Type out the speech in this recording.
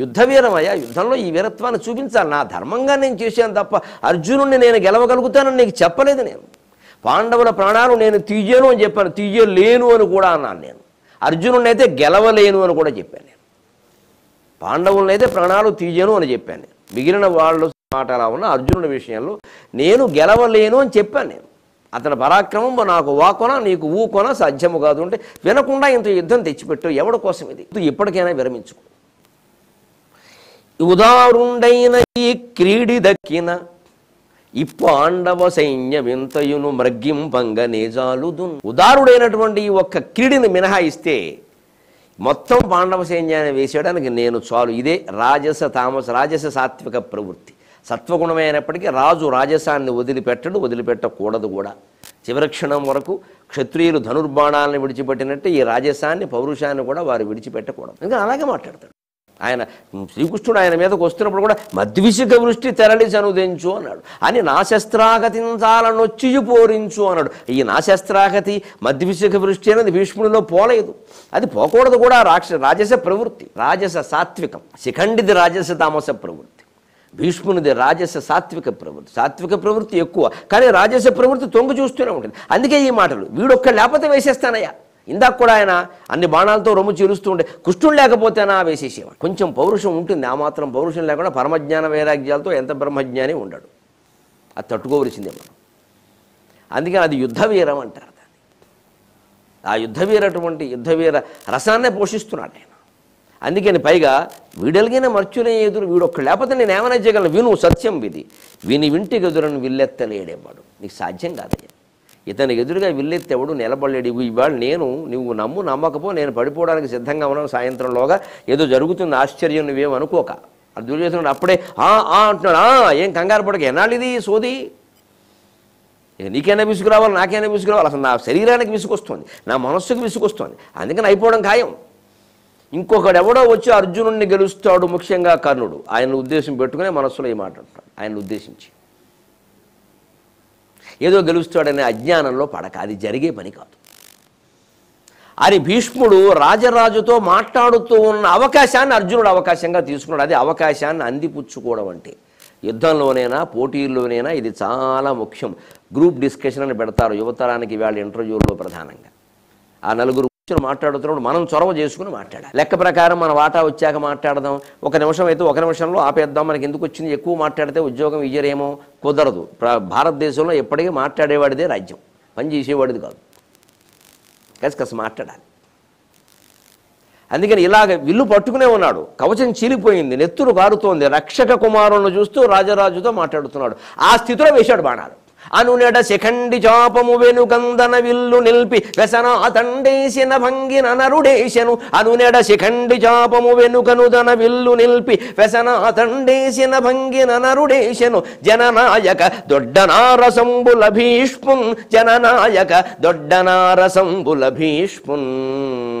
యుద్ధవీరమయ్యా యుద్ధంలో ఈ వీరత్వాన్ని చూపించాలి నా ధర్మంగా నేను చేశాను తప్ప అర్జునుడిని నేను గెలవగలుగుతానని నీకు చెప్పలేదు నేను పాండవుల ప్రాణాలు నేను తీయను అని చెప్పాను తీయలేను అని కూడా అన్నాను నేను అర్జునుడిని అయితే గెలవలేను అని కూడా చెప్పాను నేను పాండవులను అయితే ప్రాణాలు తీయను అని చెప్పాను నేను మిగిలిన వాళ్ళు మాట అలా ఉన్న అర్జునుడి విషయంలో నేను గెలవలేను అని చెప్పాను నేను అతని పరాక్రమం నాకు వాకొన నీకు ఊకొన సాధ్యము కాదు అంటే వినకుండా ఇంత యుద్ధం తెచ్చిపెట్టు ఎవడి కోసం ఇది ఇప్పటికైనా విరమించుకో ఉదారుండైన ఈ క్రీడి దక్కిన ఇప్పాండవ వింతయును మృగ్గింపంగ నేజాలుదున్ ఉదారుడైనటువంటి ఈ ఒక్క క్రీడిని మినహాయిస్తే మొత్తం పాండవ సైన్యాన్ని వేసేయడానికి నేను చాలు ఇదే రాజస తామస రాజస సాత్విక ప్రవృత్తి సత్వగుణమైనప్పటికీ రాజు రాజసాన్ని వదిలిపెట్టడు వదిలిపెట్టకూడదు కూడా చివరి క్షణం వరకు క్షత్రియులు ధనుర్బాణాలను విడిచిపెట్టినట్టు ఈ రాజసాన్ని పౌరుషాన్ని కూడా వారు విడిచిపెట్టకూడదు ఇంకా అలాగే మాట్లాడతాడు ఆయన శ్రీకృష్ణుడు ఆయన మీదకు వస్తున్నప్పుడు కూడా మద్విషిక వృష్టి తెరలి చనుదించు అన్నాడు అని నా శస్త్రాగతించాలనొచ్చియు పోరించు అన్నాడు ఈ నా శస్త్రాగతి మద్విషిక వృష్టి అనేది భీష్ముడిలో పోలేదు అది పోకూడదు కూడా రాక్ష రాజస ప్రవృత్తి రాజస సాత్వికం శిఖండిది రాజస తామస ప్రవృత్తి భీష్మునిది రాజస సాత్విక ప్రవృత్తి సాత్విక ప్రవృత్తి ఎక్కువ కానీ రాజస ప్రవృత్తి తొంగు చూస్తూనే ఉంటుంది అందుకే ఈ మాటలు వీడొక్క లేకపోతే వేసేస్తానయ్యా ఇందాక కూడా ఆయన అన్ని బాణాలతో రొమ్ము చీరుస్తూ ఉండే కుష్ఠుడు లేకపోతేనా వేసేసేవాడు కొంచెం పౌరుషం ఉంటుంది ఆ మాత్రం పౌరుషం లేకుండా పరమజ్ఞాన వైరాగ్యాలతో ఎంత బ్రహ్మజ్ఞాని ఉండడు అది తట్టుకోవలసిందే మనం అందుకని అది యుద్ధవీరం అంటారు దాన్ని ఆ యుద్ధవీర అటువంటి యుద్ధవీర రసాన్నే పోషిస్తున్నాడు ఆయన అందుకని పైగా వీడలిగిన మర్చునే ఎదురు వీడొక్క లేకపోతే నేను ఏమైనా చేయగలను విను సత్యం విధి విని వింటికి ఎదురని విల్లెత్తలేడేవాడు నీకు సాధ్యం కాదయ్యా ఇతను ఎదురుగా ఎవడు నిలబడలేడు ఇవి ఇవాళ నేను నువ్వు నమ్ము నమ్మకపో నేను పడిపోవడానికి సిద్ధంగా ఉన్నాను సాయంత్రంలోగా ఏదో జరుగుతుంది ఆశ్చర్యం నువ్వేం అనుకోక దుర్యోధనుడు అప్పుడే ఆ ఆ అంటున్నాడు ఏం కంగారు పడక ఎనాలిది సోది నీకైనా విసుకురావాలి నాకైనా విసుకురావాలి అసలు నా శరీరానికి విసుకొస్తుంది నా మనస్సుకు విసుకొస్తుంది అందుకని అయిపోవడం ఖాయం ఇంకొకడు ఎవడో వచ్చి అర్జునుడిని గెలుస్తాడు ముఖ్యంగా కర్ణుడు ఆయన ఉద్దేశం పెట్టుకునే మనస్సులో ఈ మాట అంటాడు ఆయన ఉద్దేశించి ఏదో గెలుస్తాడనే అజ్ఞానంలో పడక అది జరిగే పని కాదు అని భీష్ముడు రాజరాజుతో మాట్లాడుతూ ఉన్న అవకాశాన్ని అర్జునుడు అవకాశంగా తీసుకున్నాడు అది అవకాశాన్ని అందిపుచ్చుకోవడం అంటే యుద్ధంలోనైనా పోటీల్లోనైనా ఇది చాలా ముఖ్యం గ్రూప్ డిస్కషన్ అని పెడతారు యువతరానికి వాళ్ళ ఇంటర్వ్యూల్లో ప్రధానంగా ఆ నలుగురు కూర్చొని మాట్లాడుతున్నప్పుడు మనం చొరవ చేసుకుని మాట్లాడాలి లెక్క ప్రకారం మన వాటా వచ్చాక మాట్లాడదాం ఒక నిమిషం అయితే ఒక నిమిషంలో ఆపేద్దాం మనకి ఎందుకు వచ్చింది ఎక్కువ మాట్లాడితే ఉద్యోగం ఇయ్యరేమో కుదరదు భారతదేశంలో ఎప్పటికీ మాట్లాడేవాడిదే రాజ్యం పని చేసేవాడిది కాదు కసికసి మాట్లాడాలి అందుకని ఇలాగ విల్లు పట్టుకునే ఉన్నాడు కవచం చీలిపోయింది నెత్తురు కారుతోంది రక్షక కుమారులను చూస్తూ రాజరాజుతో మాట్లాడుతున్నాడు ఆ స్థితిలో వేశాడు బాణాలు అనునెడ శిఖండి చాపము వెనుకందన విల్లు నిల్పి వ్యసన అతండేసిన భంగిన నరుడేశను అనునెడ శిఖండి చాపము వెనుకను వెనుకనుదన విల్లు నిల్పి వ్యసన అతండేసిన భంగిన నరుడేశను జననాయక దొడ్డనారసంబుల భీష్మున్ జననాయక దొడ్డనారసంబుల భీష్మున్